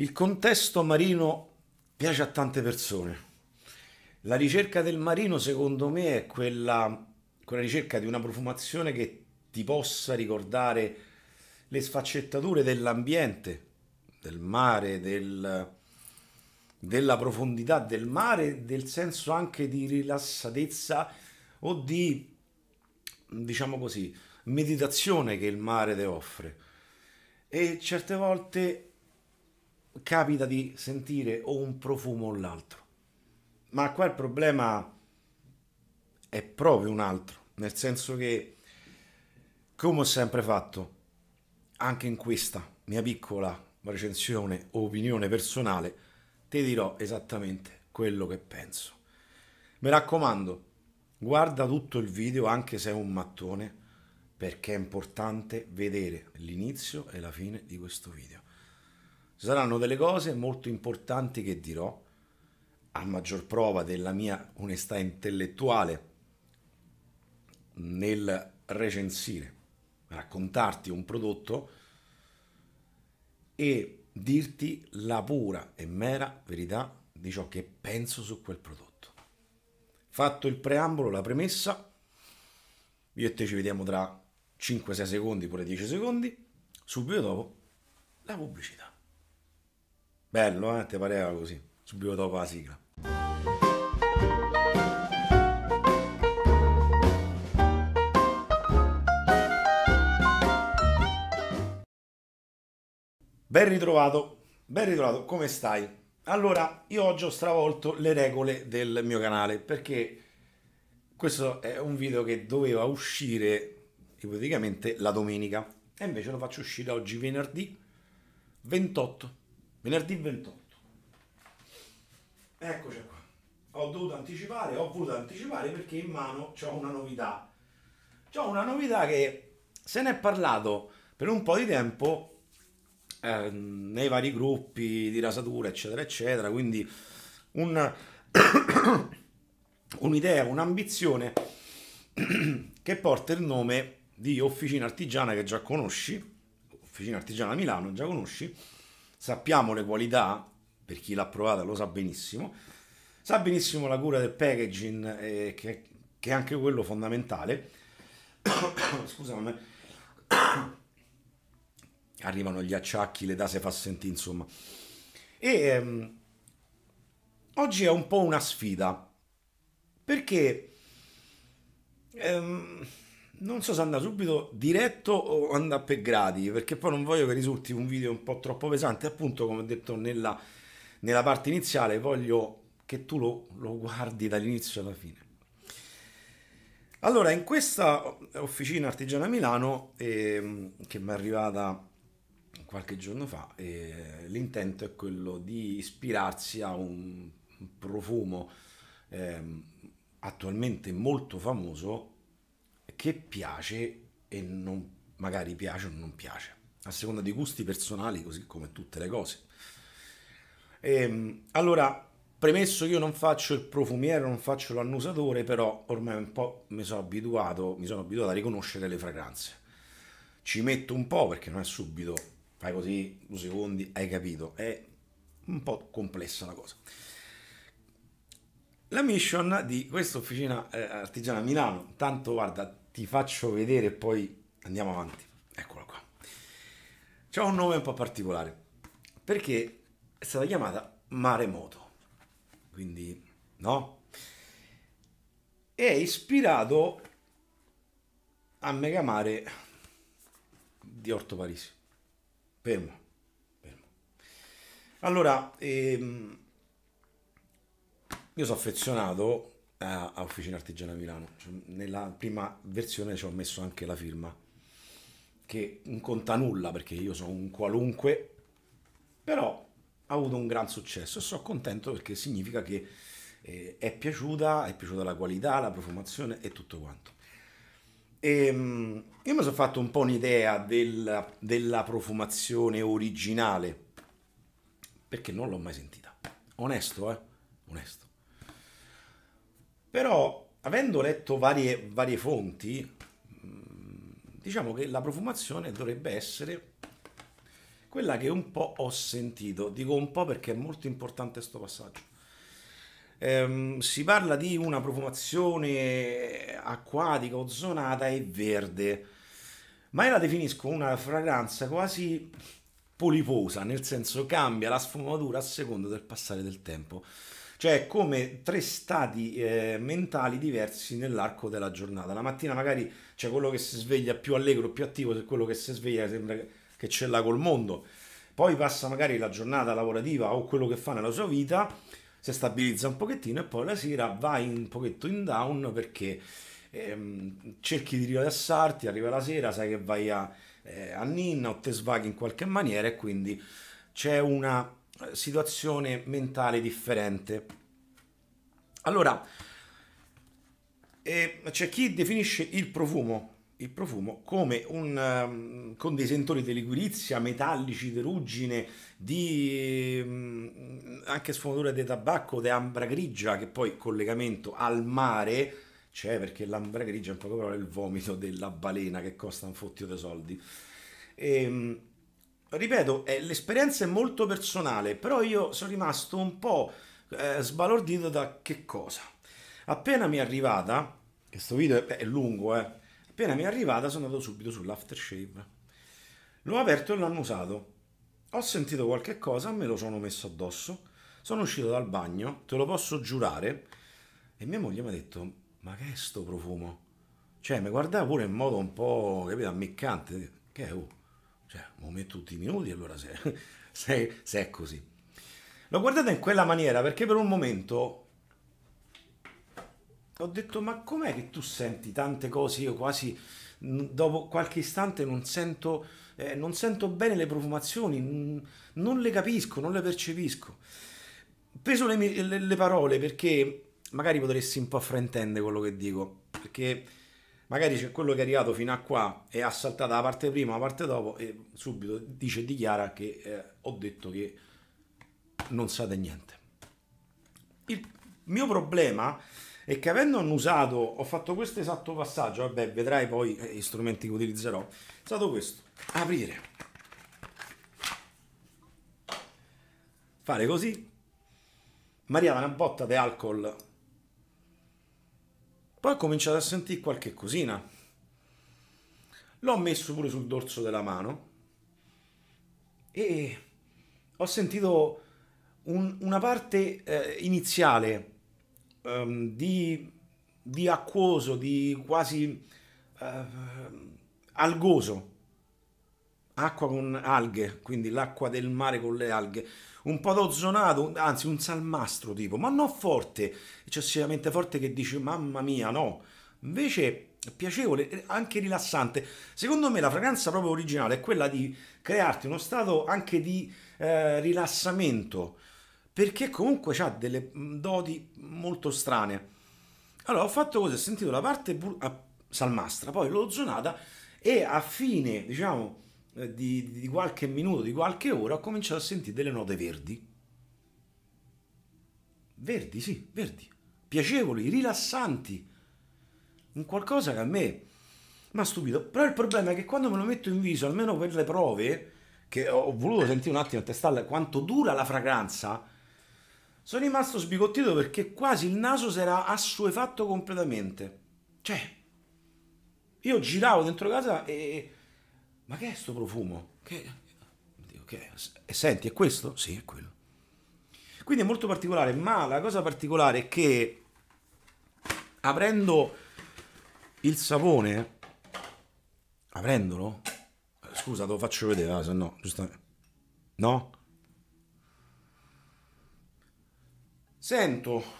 Il contesto marino piace a tante persone. La ricerca del marino, secondo me, è quella, quella ricerca di una profumazione che ti possa ricordare le sfaccettature dell'ambiente, del mare, del, della profondità del mare, del senso anche di rilassatezza o di, diciamo così, meditazione che il mare ti offre. E certe volte capita di sentire o un profumo o l'altro. Ma qua il problema è proprio un altro, nel senso che, come ho sempre fatto, anche in questa mia piccola recensione o opinione personale, ti dirò esattamente quello che penso. Mi raccomando, guarda tutto il video anche se è un mattone, perché è importante vedere l'inizio e la fine di questo video saranno delle cose molto importanti che dirò, a maggior prova della mia onestà intellettuale, nel recensire, raccontarti un prodotto e dirti la pura e mera verità di ciò che penso su quel prodotto. Fatto il preambolo, la premessa, io e te ci vediamo tra 5-6 secondi, pure 10 secondi, subito dopo la pubblicità. Bello, eh? Te pareva così, subito dopo la sigla. Ben ritrovato, ben ritrovato, come stai? Allora, io oggi ho stravolto le regole del mio canale perché questo è un video che doveva uscire ipoteticamente la domenica e invece lo faccio uscire oggi venerdì 28 venerdì 28. Eccoci qua. Ho dovuto anticipare, ho voluto anticipare perché in mano ho una novità. C'ho una novità che se ne è parlato per un po' di tempo eh, nei vari gruppi di rasatura, eccetera, eccetera. Quindi un, un'idea, un'ambizione che porta il nome di Officina Artigiana che già conosci, Officina Artigiana Milano, già conosci, sappiamo le qualità, per chi l'ha provata lo sa benissimo, sa benissimo la cura del packaging, eh, che, che, è anche quello fondamentale. Scusami, arrivano gli acciacchi, l'età si fa sentire, insomma. E ehm, oggi è un po' una sfida, perché... Ehm, non so se andrà subito diretto o andare per gradi, perché poi non voglio che risulti un video un po' troppo pesante, appunto come ho detto nella, nella parte iniziale, voglio che tu lo, lo guardi dall'inizio alla fine. Allora, in questa officina artigiana a Milano, eh, che mi è arrivata qualche giorno fa, eh, l'intento è quello di ispirarsi a un profumo eh, attualmente molto famoso che piace e non, magari piace o non piace, a seconda dei gusti personali, così come tutte le cose. E, ehm, allora, premesso che io non faccio il profumiere, non faccio l'annusatore, però ormai un po' mi sono abituato, mi sono abituato a riconoscere le fragranze. Ci metto un po' perché non è subito, fai così, due secondi, hai capito, è un po' complessa la cosa. La mission di questa officina eh, artigiana a Milano, tanto guarda, ti faccio vedere e poi andiamo avanti. Eccola qua. C'è un nome un po' particolare perché è stata chiamata maremoto, quindi no? È ispirato a Megamare di Orto Parisi. Fermo. Fermo. Allora, ehm, io sono affezionato a, Officina Artigiana Milano. Cioè, nella prima versione ci ho messo anche la firma, che non conta nulla perché io sono un qualunque, però ha avuto un gran successo e sono contento perché significa che eh, è piaciuta, è piaciuta la qualità, la profumazione e tutto quanto. E, ehm, io mi sono fatto un po' un'idea della, della profumazione originale perché non l'ho mai sentita. Onesto, eh? Onesto. Però, avendo letto varie, varie fonti, mm, diciamo che la profumazione dovrebbe essere quella che un po' ho sentito. Dico un po' perché è molto importante questo passaggio. Ehm, si parla di una profumazione acquatica, ozonata e verde, ma io la definisco una fragranza quasi poliposa, nel senso cambia la sfumatura a seconda del passare del tempo cioè come tre stati eh, mentali diversi nell'arco della giornata. La mattina magari c'è quello che si sveglia più allegro, più attivo, e quello che si sveglia sembra che ce l'ha col mondo. Poi passa magari la giornata lavorativa o quello che fa nella sua vita, si stabilizza un pochettino e poi la sera vai un pochetto in down perché ehm, cerchi di rilassarti, arriva la sera, sai che vai a, eh, a Ninna o te svaghi in qualche maniera e quindi c'è una situazione mentale differente. Allora, eh, c'è chi definisce il profumo, il profumo come un, um, con di liquirizia, metallici, di ruggine, di um, anche sfumature di tabacco, di ambra grigia, che poi collegamento al mare c'è perché l'ambra grigia è un po' come il vomito della balena che costa un fottio di soldi. E, um, ripeto, eh, l'esperienza è molto personale, però io sono rimasto un po' eh, sbalordito da che cosa. Appena mi è arrivata, questo video è, è lungo, eh, appena mi è arrivata sono andato subito sull'aftershave. L'ho aperto e l'hanno usato. Ho sentito qualche cosa, me lo sono messo addosso, sono uscito dal bagno, te lo posso giurare, e mia moglie mi ha detto, ma che è sto profumo? Cioè, mi guardava pure in modo un po', capito, ammiccante, che è, oh, cioè, un momento tutti i minuti, allora se, se, se è così. L'ho guardata in quella maniera perché per un momento ho detto, ma com'è che tu senti tante cose? Io quasi dopo qualche istante non sento, eh, non sento bene le profumazioni, non le capisco, non le percepisco. Peso le, le, le parole perché magari potresti un po' fraintendere quello che dico, perché magari c'è quello che è arrivato fino a qua e ha saltato la parte prima, la parte dopo e subito dice e dichiara che eh, ho detto che non sate niente. Il mio problema è che avendo annusato, ho fatto questo esatto passaggio, vabbè vedrai poi eh, gli strumenti che utilizzerò, è stato questo, aprire, fare così, mi arriva una botta di alcol poi ho cominciato a sentire qualche cosina. L'ho messo pure sul dorso della mano e ho sentito un, una parte eh, iniziale um, di, di acquoso, di quasi uh, algoso acqua con alghe, quindi l'acqua del mare con le alghe, un po' d'ozonato, anzi un salmastro tipo, ma non forte, eccessivamente forte che dici mamma mia, no. Invece piacevole, eh, anche rilassante. Secondo me la fragranza proprio originale è quella di crearti uno stato anche di eh, rilassamento, perché comunque ha delle mm, doti molto strane. Allora ho fatto così, ho sentito la parte ah, salmastra, poi l'ozonata e a fine, diciamo, eh, di, di qualche minuto, di qualche ora, ho cominciato a sentire delle note verdi. Verdi, sì, verdi. Piacevoli, rilassanti. Un qualcosa che a me mi ha stupito. Però il problema è che quando me lo metto in viso, almeno per le prove, che ho voluto sentire un attimo a testarla quanto dura la fragranza, sono rimasto sbigottito perché quasi il naso si era assuefatto completamente. Cioè, io giravo dentro casa e ma che è sto profumo? Che... Dico, che è? Eh, senti, è questo? Sì, è quello. Quindi è molto particolare, ma la cosa particolare è che aprendo il sapone, aprendolo, eh, scusa, te lo faccio vedere, ah, se no, giustamente, no? Sento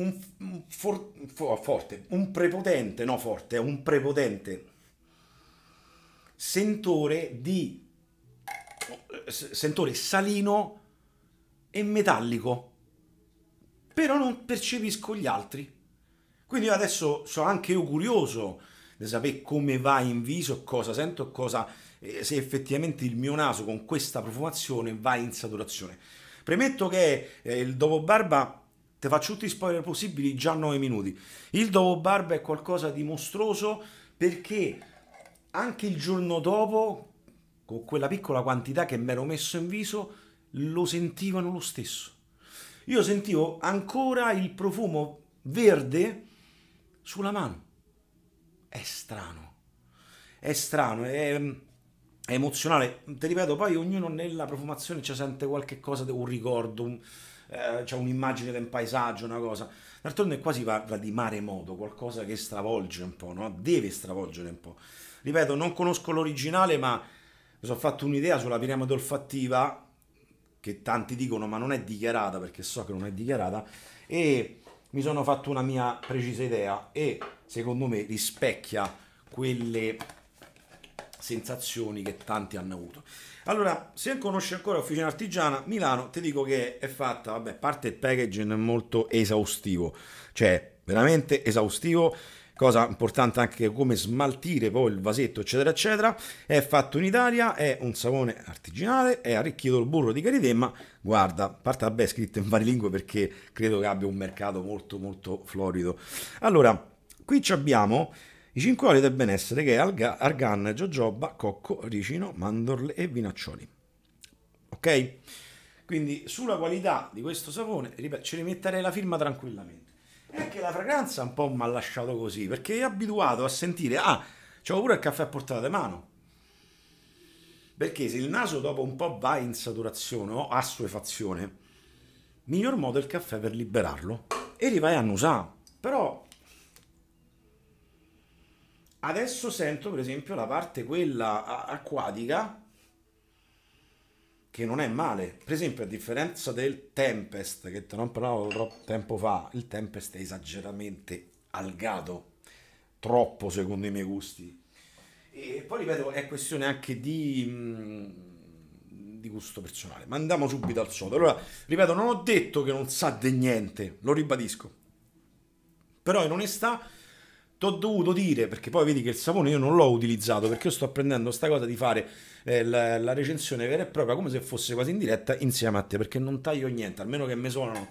un, un for, for, forte, un prepotente, no forte, un prepotente sentore di sentore salino e metallico, però non percepisco gli altri. Quindi adesso sono anche io curioso di sapere come va in viso, cosa sento, cosa, eh, se effettivamente il mio naso con questa profumazione va in saturazione. Premetto che eh, il dopo barba Te faccio tutti i spoiler possibili già 9 minuti. Il dopo barba è qualcosa di mostruoso perché anche il giorno dopo, con quella piccola quantità che mi ero messo in viso, lo sentivano lo stesso. Io sentivo ancora il profumo verde sulla mano. È strano. È strano, è, è emozionale. Ti ripeto, poi ognuno nella profumazione ci sente qualche cosa, un ricordo, un eh, c'è un'immagine del paesaggio, una cosa. D'altronde qua si parla di maremoto, qualcosa che stravolge un po', no? deve stravolgere un po'. Ripeto, non conosco l'originale, ma mi sono fatto un'idea sulla piramide olfattiva, che tanti dicono ma non è dichiarata, perché so che non è dichiarata, e mi sono fatto una mia precisa idea e secondo me rispecchia quelle sensazioni che tanti hanno avuto. Allora, se conosci ancora Officina Artigiana, Milano, ti dico che è fatta, vabbè, parte il packaging molto esaustivo, cioè veramente esaustivo, cosa importante anche come smaltire poi il vasetto, eccetera, eccetera. È fatto in Italia, è un sapone artigianale, è arricchito il burro di Caritemma. Guarda, parte vabbè, è scritto in varie lingue perché credo che abbia un mercato molto, molto florido. Allora, qui abbiamo i cinque oli del benessere che è Alga, argan, jojoba, cocco, ricino, mandorle e vinaccioli. Ok? Quindi sulla qualità di questo sapone, ripeto, ci rimetterei la firma tranquillamente. E anche la fragranza un po' mi ha lasciato così, perché è abituato a sentire, ah, c'ho pure il caffè a portata di mano. Perché se il naso dopo un po' va in saturazione o assuefazione, miglior modo è il caffè per liberarlo. E arrivai a annusare. Però adesso sento per esempio la parte quella acquatica che non è male per esempio a differenza del Tempest che te non parlavo troppo tempo fa il Tempest è esageratamente algato troppo secondo i miei gusti e poi ripeto è questione anche di, mm, di gusto personale ma andiamo subito al sodo allora ripeto non ho detto che non sa di niente lo ribadisco però in onestà T'ho dovuto dire, perché poi vedi che il sapone io non l'ho utilizzato, perché io sto prendendo sta cosa di fare eh, la, la, recensione vera e propria come se fosse quasi in diretta insieme a te, perché non taglio niente, almeno che mi suonano,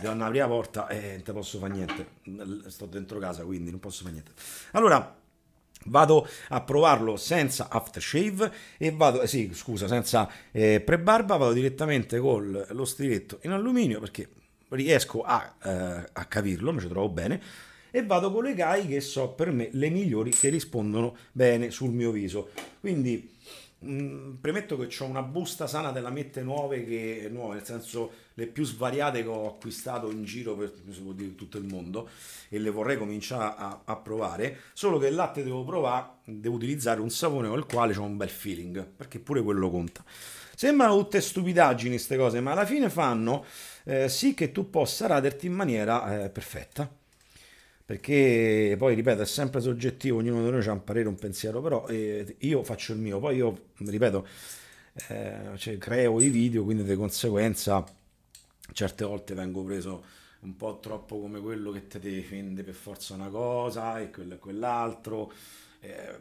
devo aprire prima porta e eh, non te posso fare niente, sto dentro casa quindi non posso fare niente. Allora, Vado a provarlo senza aftershave e vado, eh sì, scusa, senza eh, pre vado direttamente con lo stiletto in alluminio perché riesco a, eh, a capirlo, mi ci trovo bene e vado con le GAI che so per me le migliori che rispondono bene sul mio viso. Quindi mh, mm, premetto che ho una busta sana della Mette nuove che nuove, nel senso le più svariate che ho acquistato in giro per dire, tutto il mondo e le vorrei cominciare a, a, provare, solo che il latte devo provare, devo utilizzare un sapone col quale ho un bel feeling, perché pure quello conta. Sembrano tutte stupidaggini queste cose, ma alla fine fanno eh, sì che tu possa raderti in maniera eh, perfetta perché poi ripeto è sempre soggettivo ognuno di noi ha un parere un pensiero però eh, io faccio il mio poi io ripeto eh, cioè, creo i video quindi di conseguenza certe volte vengo preso un po' troppo come quello che ti difende per forza una cosa e quello e quell'altro eh,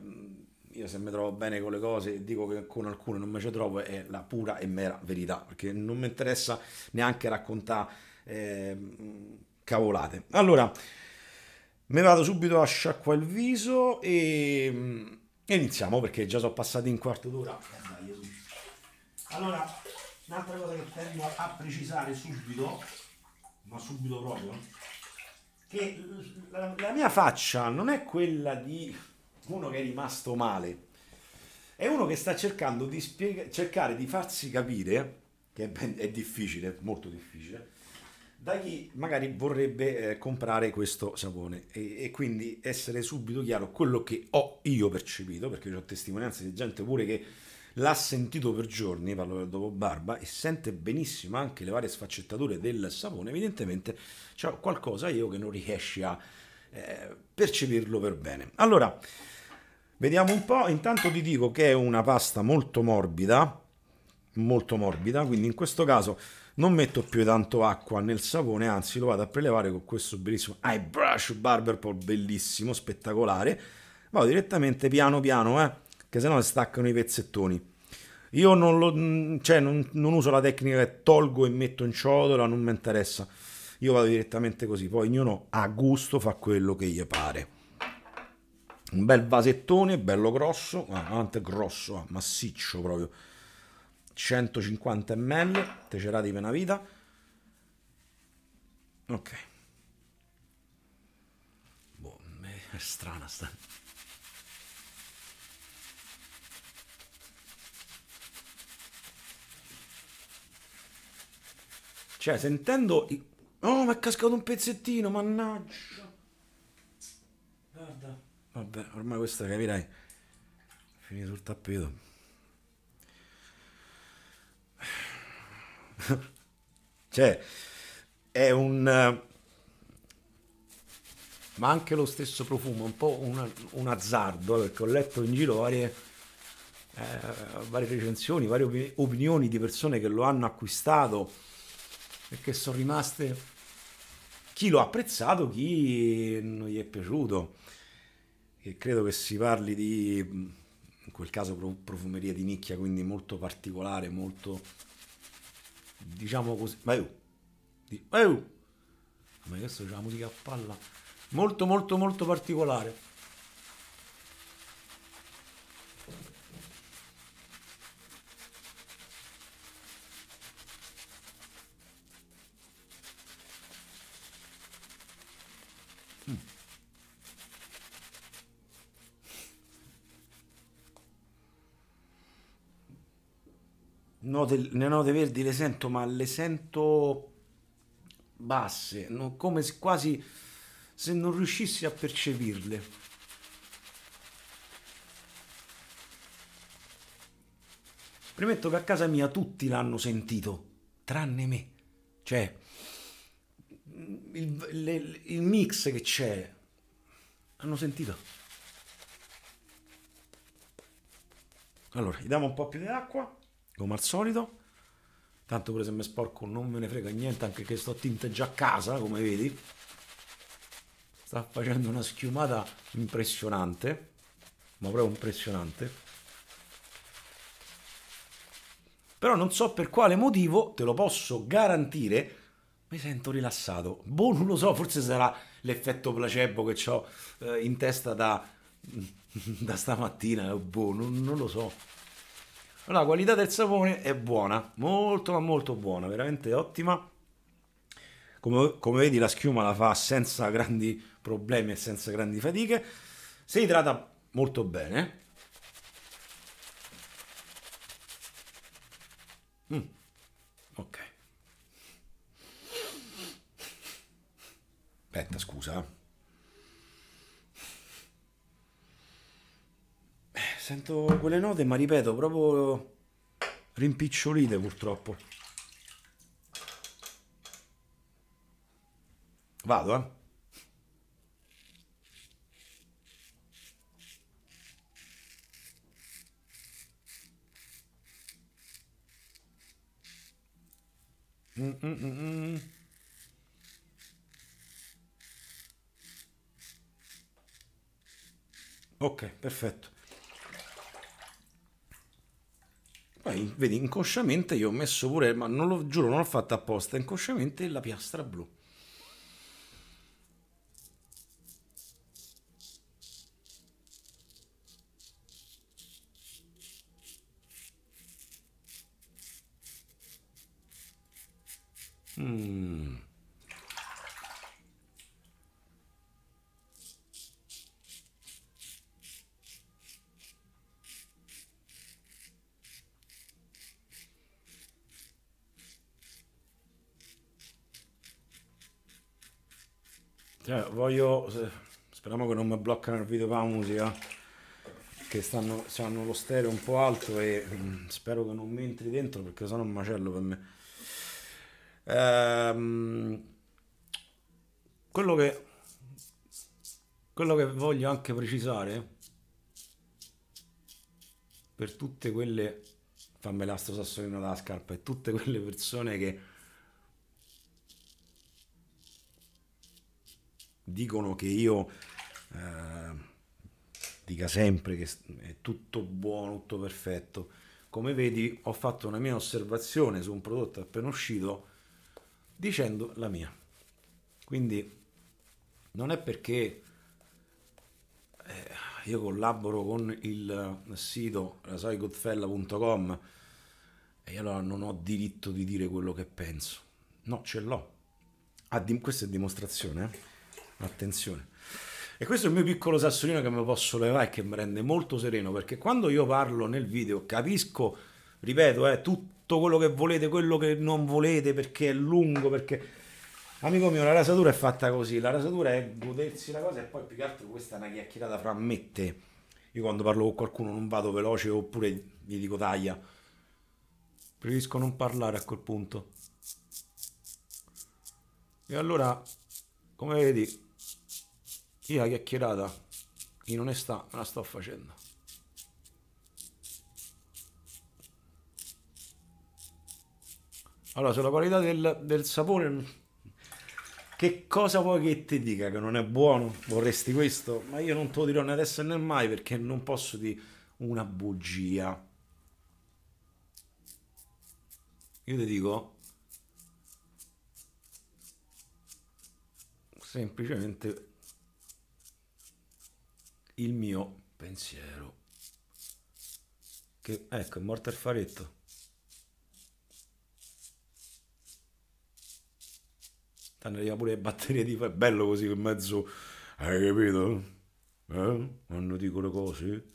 io se mi trovo bene con le cose dico che con alcune non me ci trovo è la pura e mera verità perché non mi interessa neanche raccontare eh, cavolate allora Me vado subito a sciacquare il viso e, mm, e iniziamo perché già sono passati in quarto d'ora. Allora, un'altra cosa che tengo a precisare subito, ma subito proprio, che la, la mia faccia non è quella di uno che è rimasto male, è uno che sta cercando di spiega- cercare di farsi capire, che è, ben, è difficile, molto difficile, da chi magari vorrebbe eh, comprare questo sapone e, e, quindi essere subito chiaro quello che ho io percepito, perché ho testimonianze di gente pure che l'ha sentito per giorni, parlo del dopo barba, e sente benissimo anche le varie sfaccettature del sapone, evidentemente c'è qualcosa io che non riesci a eh, percepirlo per bene. Allora, vediamo un po', intanto ti dico che è una pasta molto morbida, molto morbida, quindi in questo caso non metto più tanto acqua nel sapone, anzi lo vado a prelevare con questo bellissimo eye brush barber pole, bellissimo, spettacolare, vado direttamente piano piano, eh, che sennò si staccano i pezzettoni. Io non, lo, cioè, non, non uso la tecnica che tolgo e metto in ciotola, non mi interessa. Io vado direttamente così, poi ognuno a gusto fa quello che gli pare. Un bel vasettone, bello grosso, ah, grosso, ah, massiccio proprio 150 ml, tecerati per una vita. Ok. Boh, è strana sta. Cioè, sentendo... I... Oh, mi è cascato un pezzettino, mannaggia. Guarda. Vabbè, ormai questo capirai. Finito sul tappeto. cioè, è un... Eh, ma anche lo stesso profumo, un po' un, un azzardo, perché eh, ho letto in giro varie, eh, varie recensioni, varie opinioni di persone che lo hanno acquistato e che sono rimaste chi lo apprezzato, chi non gli è piaciuto. E credo che si parli di, in quel caso, profumeria di nicchia, quindi molto particolare, molto diciamo così, ma io, ma io, ma adesso c'è la musica a palla, molto molto molto particolare. Mm. note, le note verdi le sento, ma le sento basse, no? come se quasi se non riuscissi a percepirle. Premetto che a casa mia tutti l'hanno sentito, tranne me. Cioè, il, le, il mix che c'è, l'hanno sentito. Allora, gli diamo un po' più di acqua come al solito. Tanto pure se mi sporco non me ne frega niente, anche che sto già a casa, come vedi. Sta facendo una schiumata impressionante, ma proprio impressionante. Però non so per quale motivo, te lo posso garantire, mi sento rilassato. Boh, non lo so, forse sarà l'effetto placebo che ho eh, in testa da, da stamattina, boh, non, non lo so la qualità del sapone è buona, molto ma molto buona, veramente ottima. Come, come vedi la schiuma la fa senza grandi problemi e senza grandi fatiche. Si idrata molto bene. Mm. Ok. Aspetta, scusa. Eh. Sento quelle note, ma ripeto, proprio rimpicciolite purtroppo. Vado, eh. Mm -mm -mm. mm. Ok, perfetto. Poi, vedi, inconsciamente io ho messo pure, ma non lo giuro, non l'ho fatta apposta, inconsciamente la piastra blu. Mm. Cioè, voglio... Speriamo che non mi bloccano il video con la musica. Che stanno, hanno lo stereo un po' alto e mh, mm, spero che non mi entri dentro perché sono un macello per me. Ehm, quello che... Quello che voglio anche precisare per tutte quelle fammela sto sassolino dalla scarpa e tutte quelle persone che dicono che io eh, dica sempre che è tutto buono, tutto perfetto. Come vedi ho fatto una mia osservazione su un prodotto appena uscito dicendo la mia. Quindi non è perché eh, io collaboro con il sito saigotfella.com e allora non ho diritto di dire quello che penso. No, ce l'ho. Ah, questa è dimostrazione. Eh? Attenzione. E questo è il mio piccolo sassolino che mi posso levare e che mi rende molto sereno, perché quando io parlo nel video capisco, ripeto, eh, tutto quello che volete, quello che non volete, perché è lungo, perché... Amico mio, la rasatura è fatta così, la rasatura è godersi la cosa e poi più che altro questa è una chiacchierata fra me te. Io quando parlo con qualcuno non vado veloce oppure gli dico taglia. Preferisco non parlare a quel punto. E allora, come vedi, io la chiacchierata in onestà me la sto facendo. Allora, sulla qualità del, del sapone, che cosa vuoi che ti dica che non è buono? Vorresti questo? Ma io non te lo dirò né adesso né mai perché non posso dire una bugia. Io ti dico semplicemente il mio pensiero. Che, ecco, è morto il faretto. Tanto arriva pure le batterie di... È bello così in mezzo... Hai capito? Eh? Quando dico le cose...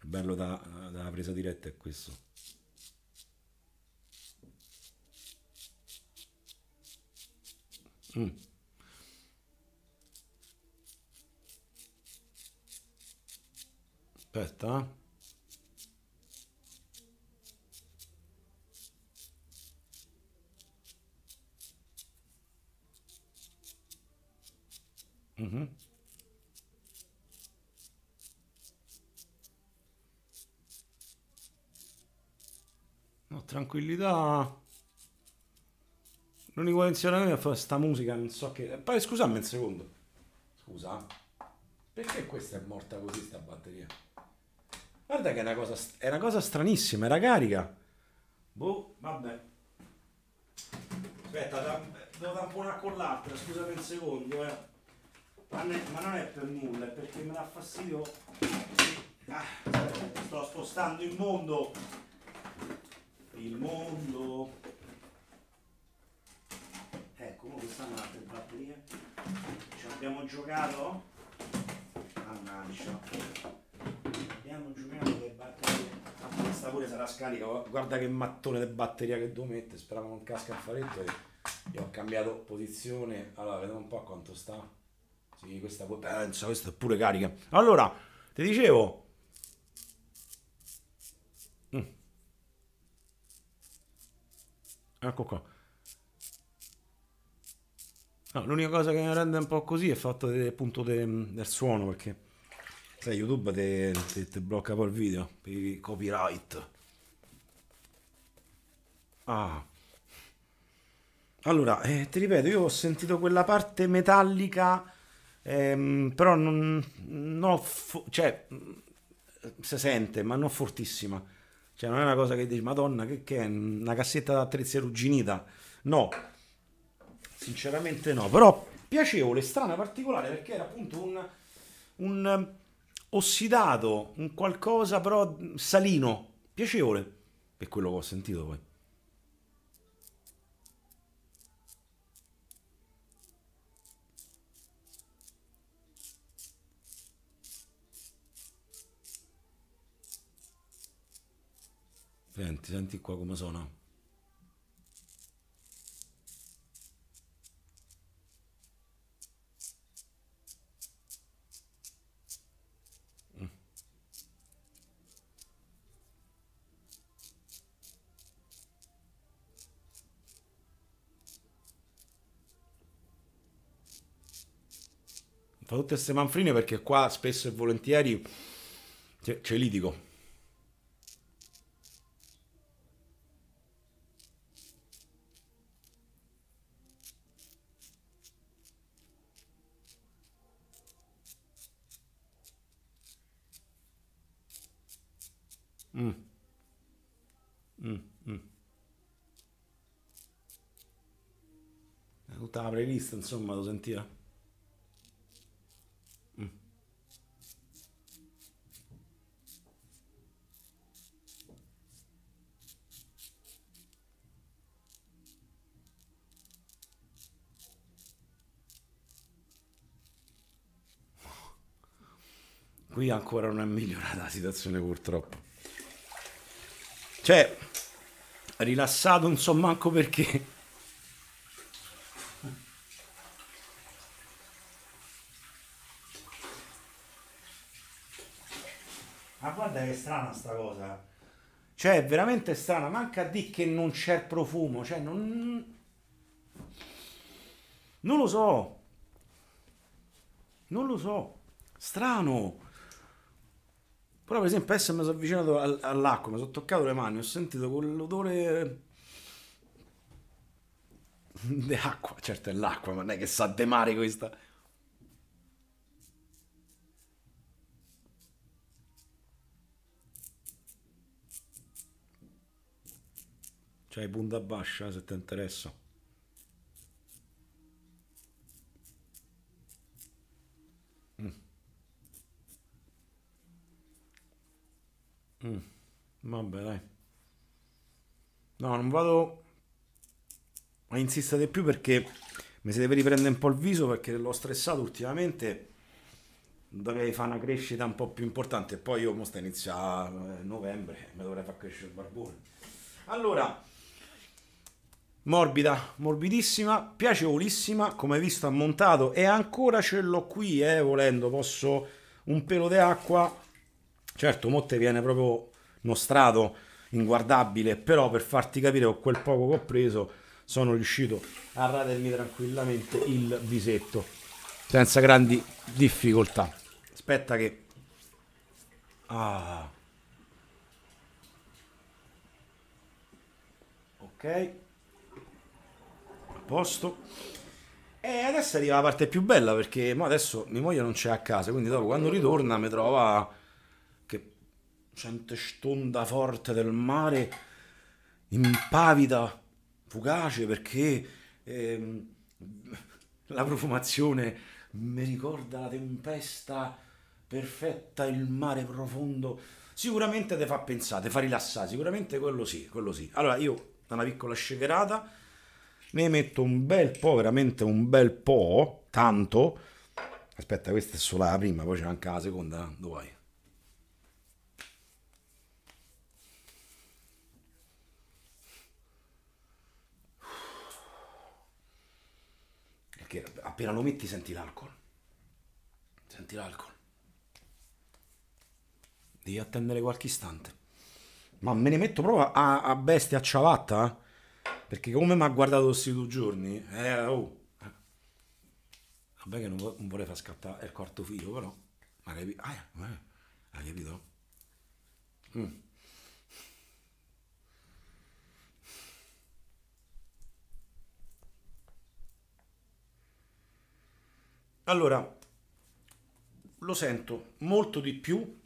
È bello da, da presa diretta è questo. Mm. aspetta mm-hmm. no tranquillità L'unico che insieme a fare sta musica, non so che. Eh, Poi scusami un secondo. Scusa. Perché questa è morta così sta batteria? Guarda che è una cosa, è una cosa stranissima, era carica. Boh, vabbè. Aspetta, tam- devo tamponare con l'altra, scusami un secondo, eh. Ma, ne- ma non è per nulla, è perché me dà fastidio. Ah, sto spostando il mondo. Il mondo. Ecco, mo questa è un'altra Ci abbiamo giocato? Mannaggia. Emiliano Giuliano che batteria. Ah, questa pure sarà scarica, guarda che mattone di batteria che devo mettere, speravo non casca il faretto e gli ho cambiato posizione. Allora, vediamo un po' quanto sta. Sì, questa potenza, questa è pure carica. Allora, ti dicevo... Mm. Ecco qua. No, l'unica cosa che mi rende un po' così è il fatto del punto de, del suono perché Sai, cioè, YouTube ti blocca poi il video per i copyright. Ah. Allora, eh, ti ripeto, io ho sentito quella parte metallica, ehm, però non, non cioè, mm, si sente, ma non fortissima. Cioè, non è una cosa che dici, madonna, che, che è una cassetta d'attrezzi arrugginita. No, sinceramente no, però piacevole, strana, particolare, perché era appunto un, un ossidato, un qualcosa però salino, piacevole, per quello che ho sentito poi. Senti, senti qua come sono. Fa tutte queste manfrine perché qua spesso e volentieri c'è litigo. Mm. Mm, mm. Tutta la playlist, insomma, lo sentire. qui ancora non è migliorata la situazione purtroppo. Cioè, rilassato non so manco perché. Ma guarda che strana sta cosa. Cioè, è veramente strana. Manca a dire che non c'è profumo. Cioè, non... Non lo so. Non lo so. Strano. Però per esempio adesso mi sono avvicinato all'acqua, mi sono toccato le mani, ho sentito quell'odore di acqua, certo è l'acqua, ma non è che sa de mare questa. Cioè, punta bascia eh, se ti interessa. Mm. Vabbè, dai. No, non vado a insistere più perché mi si deve riprendere un po' il viso perché l'ho stressato ultimamente. Dovrei fare una crescita un po' più importante. Poi io mo sta iniziando eh, novembre, mi dovrei far crescere il barbone. Allora, morbida, morbidissima, piacevolissima, come visto ha montato e ancora ce l'ho qui, eh, volendo, posso un pelo d'acqua Certo, Motte viene proprio nostrato, inguardabile, però per farti capire con quel poco che ho preso sono riuscito a radermi tranquillamente il visetto, senza grandi difficoltà. Aspetta che... Ah. Ok. A posto. E adesso arriva la parte più bella perché adesso mia moglie non c'è a casa, quindi dopo quando ritorna mi trova sente stonda forte del mare, impavida, fugace, perché eh, la profumazione mi ricorda la tempesta perfetta, il mare profondo. Sicuramente ti fa pensare, ti fa rilassare, sicuramente quello sì, quello sì. Allora io da una piccola shakerata ne metto un bel po', veramente un bel po', tanto. Aspetta, questa è solo la prima, poi c'è anche la seconda, dove vai? che appena lo metti senti l'alcol. Senti l'alcol. Devi attendere qualche istante. Ma me ne metto proprio a, a bestia, a ciabatta, eh? perché come mi ha guardato questi due giorni, eh, oh. Vabbè che non, vo- non vorrei far scattare il quarto figlio, però. Ma capi- ah, eh, hai capito? Mm. Allora, lo sento molto di più,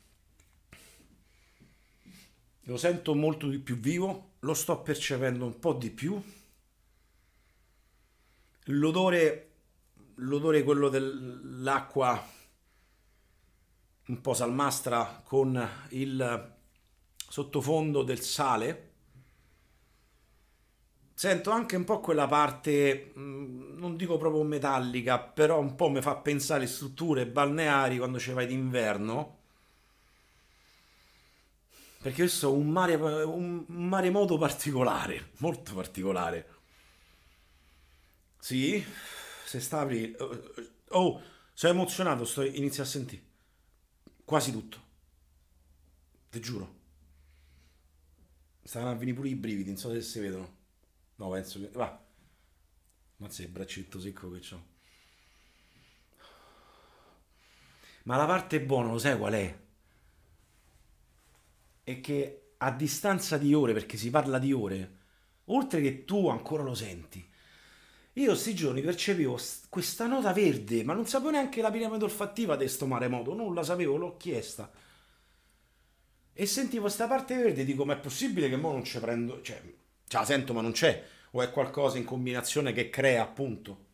lo sento molto di più vivo, lo sto percependo un po' di più. L'odore, l'odore quello dell'acqua un po' salmastra con il sottofondo del sale sento anche un po' quella parte, mm, non dico proprio metallica, però un po' mi fa pensare strutture balneari quando ci vai d'inverno. Perché questo è un, mare, un maremoto particolare, molto particolare. Sì, se sta apri... Eh, eh, oh, sono emozionato, sto inizio a sentire. Quasi tutto. Ti giuro. Stavano a venire pure i brividi, non so se si vedono. No, penso che... Va. Ma sì, braccetto secco che c'ho. Ma la parte buona, lo sai qual è? È che a distanza di ore, perché si parla di ore, oltre che tu ancora lo senti, io sti giorni percepivo questa nota verde, ma non sapevo neanche la piramide olfattiva di questo maremoto, non la sapevo, l'ho chiesta. E sentivo questa parte verde, dico, ma è possibile che mo non ci prendo... Cioè, Ce cioè, la sento ma non c'è. O è qualcosa in combinazione che crea appunto.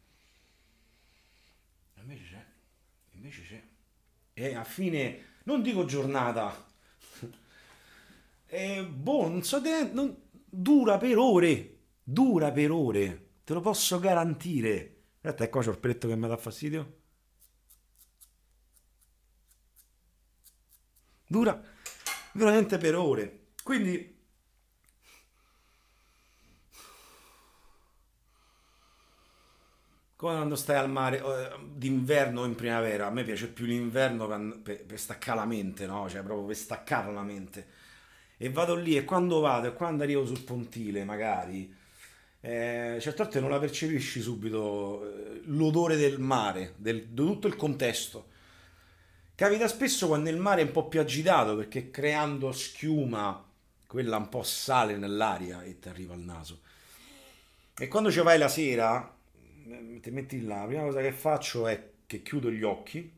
Invece c'è. Invece c'è. E a fine, non dico giornata. e boh, non so te... Non, dura per ore. Dura per ore. Te lo posso garantire. Aspetta, qua c'ho il peletto che mi dà fastidio. Dura veramente per ore. Quindi come quando stai al mare d'inverno o in primavera. A me piace più l'inverno per, per staccare la mente, no? Cioè, proprio per staccare la mente. E vado lì e quando vado e quando arrivo sul pontile, magari, eh, certe volte non la percepisci subito eh, l'odore del mare, del, di tutto il contesto. Capita spesso quando il mare è un po' più agitato perché creando schiuma, quella un po' sale nell'aria e ti arriva al naso. E quando ci vai la sera, eh, ti metti là, la prima cosa che faccio è che chiudo gli occhi,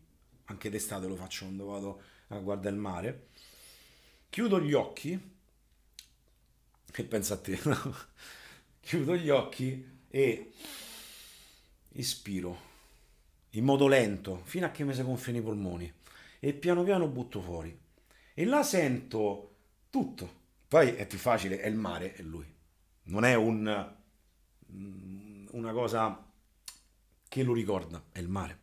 anche d'estate lo faccio quando vado a guardare il mare, chiudo gli occhi, e penso a te, no? chiudo gli occhi e ispiro in modo lento fino a che mi si gonfiano i polmoni e piano piano butto fuori e là sento tutto. Poi è più facile, è il mare, è lui. Non è un, mm, una cosa che lo ricorda, è il mare.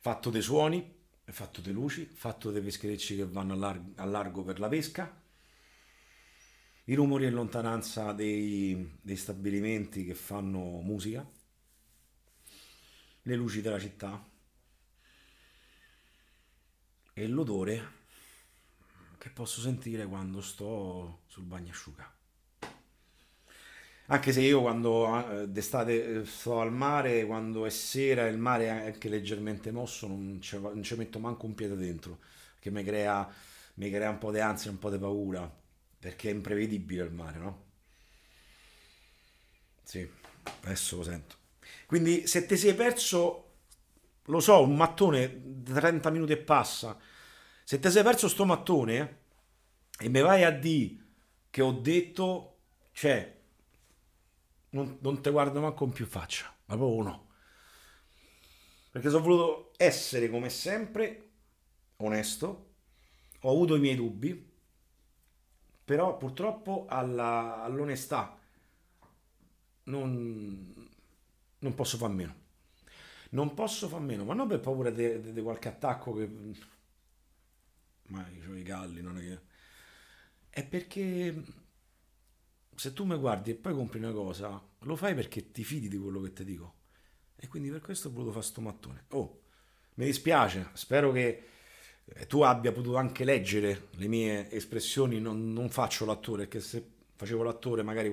Fatto dei suoni, fatto di luci, fatto dei pescherecci che vanno a, lar a largo per la pesca, i rumori in lontananza dei, dei, stabilimenti che fanno musica, le luci della città e l'odore che posso sentire quando sto sul bagnasciuga. Anche se io quando eh, d'estate eh, sto al mare, quando è sera e il mare è anche leggermente mosso, non ci, metto manco un piede dentro, che mi crea, mi crea un po' di ansia, un po' di paura, perché è imprevedibile il mare, no? Sì, adesso lo sento. Quindi se ti sei perso, lo so, un mattone di 30 minuti e passa, se ti sei perso sto mattone e mi vai a dire che ho detto, cioè, non, non te guardo manco in più faccia, ma proprio no. Perché sono voluto essere come sempre onesto, ho avuto i miei dubbi, però purtroppo alla, all'onestà non, non posso far meno. Non posso far meno, ma non per paura di qualche attacco che... Ma io ho i galli, non è che... È perché se tu mi guardi e poi compri una cosa, lo fai perché ti fidi di quello che ti dico. E quindi per questo ho voluto fare sto mattone. Oh, mi dispiace, spero che eh, tu abbia potuto anche leggere le mie espressioni, non, non faccio l'attore, perché se facevo l'attore magari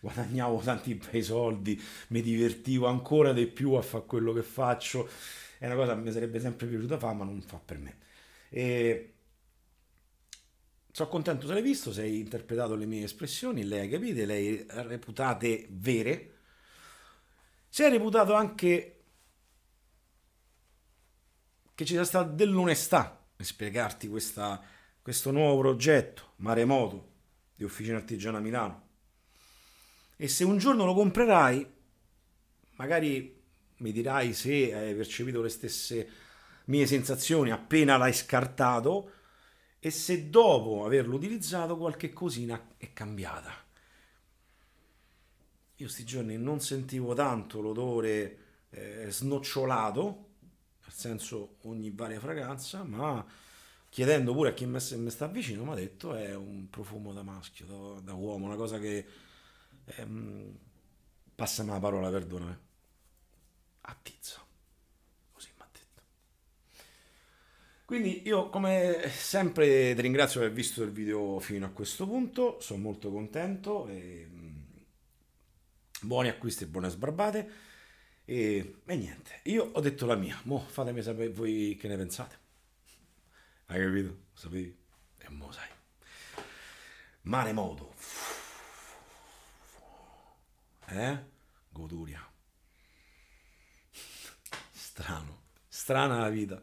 guadagnavo tanti bei soldi, mi divertivo ancora di più a fare quello che faccio, è una cosa che mi sarebbe sempre piaciuta fare, ma non fa per me. E sono contento se l'hai visto, se hai interpretato le mie espressioni, le hai capite, le hai reputate vere. Se hai reputato anche che ci sia stata dell'onestà nel spiegarti questa, questo nuovo progetto, Maremoto, di Officina Artigiana Milano. E se un giorno lo comprerai, magari mi dirai se hai percepito le stesse mie sensazioni appena l'hai scartato, e se dopo averlo utilizzato qualche cosina è cambiata. Io sti giorni non sentivo tanto l'odore eh, snocciolato, nel senso ogni varia fragranza, ma chiedendo pure a chi mi sta vicino mi ha detto è un profumo da maschio, da, da uomo, una cosa che... Ehm, passami la parola, perdonami. Attizza. Quindi io come sempre ti ringrazio per aver visto il video fino a questo punto, sono molto contento, e... Mm, buoni acquisti e buone sbarbate e... e, niente, io ho detto la mia, mo fatemi sapere voi che ne pensate. Hai capito? Lo sapevi? E mo sai. Mare modo. Eh? Goduria. Strano. Strana la vita.